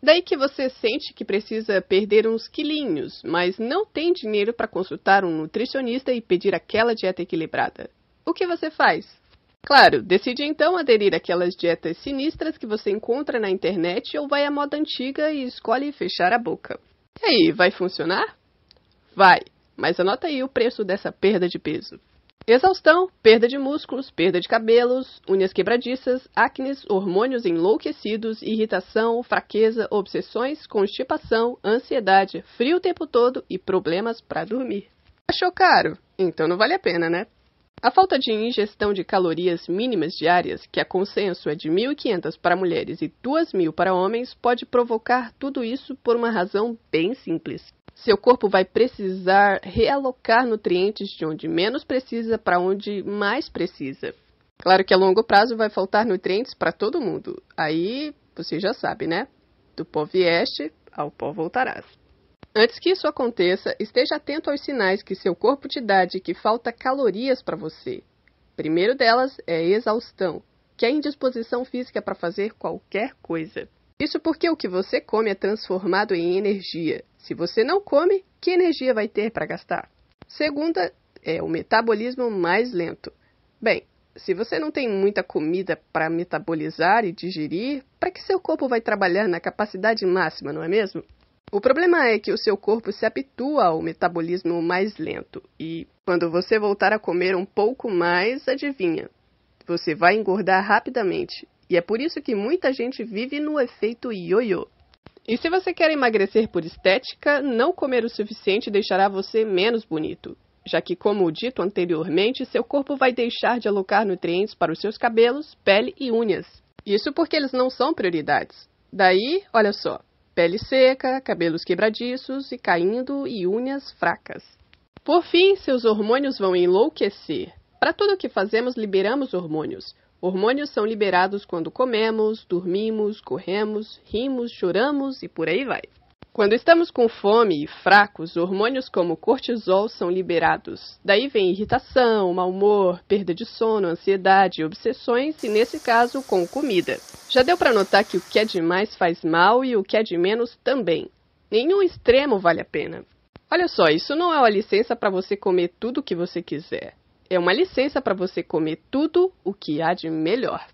Daí que você sente que precisa perder uns quilinhos, mas não tem dinheiro para consultar um nutricionista e pedir aquela dieta equilibrada. O que você faz? Claro, decide então aderir àquelas dietas sinistras que você encontra na internet ou vai à moda antiga e escolhe fechar a boca. E aí, vai funcionar? Vai, mas anota aí o preço dessa perda de peso. Exaustão, perda de músculos, perda de cabelos, unhas quebradiças, acnes, hormônios enlouquecidos, irritação, fraqueza, obsessões, constipação, ansiedade, frio o tempo todo e problemas para dormir. Achou caro? Então não vale a pena, né? A falta de ingestão de calorias mínimas diárias, que a é consenso é de 1.500 para mulheres e 2.000 para homens, pode provocar tudo isso por uma razão bem simples. Seu corpo vai precisar realocar nutrientes de onde menos precisa para onde mais precisa. Claro que a longo prazo vai faltar nutrientes para todo mundo. Aí você já sabe, né? Do pó vieste, ao pó voltarás. Antes que isso aconteça, esteja atento aos sinais que seu corpo te dá de que falta calorias para você. Primeiro delas é a exaustão, que é a indisposição física para fazer qualquer coisa. Isso porque o que você come é transformado em energia. Se você não come, que energia vai ter para gastar? Segunda é o metabolismo mais lento. Bem, se você não tem muita comida para metabolizar e digerir, para que seu corpo vai trabalhar na capacidade máxima, não é mesmo? O problema é que o seu corpo se habitua ao metabolismo mais lento e, quando você voltar a comer um pouco mais, adivinha, você vai engordar rapidamente e é por isso que muita gente vive no efeito ioiô. E se você quer emagrecer por estética, não comer o suficiente deixará você menos bonito, já que, como dito anteriormente, seu corpo vai deixar de alocar nutrientes para os seus cabelos, pele e unhas. Isso porque eles não são prioridades. Daí, olha só, pele seca, cabelos quebradiços e caindo e unhas fracas. Por fim, seus hormônios vão enlouquecer. Para tudo o que fazemos, liberamos hormônios. Hormônios são liberados quando comemos, dormimos, corremos, rimos, choramos e por aí vai. Quando estamos com fome e fracos, hormônios como cortisol são liberados. Daí vem irritação, mau humor, perda de sono, ansiedade, obsessões e, nesse caso, com comida. Já deu para notar que o que é demais faz mal e o que é de menos também. Nenhum extremo vale a pena. Olha só, isso não é uma licença para você comer tudo o que você quiser é uma licença para você comer tudo o que há de melhor.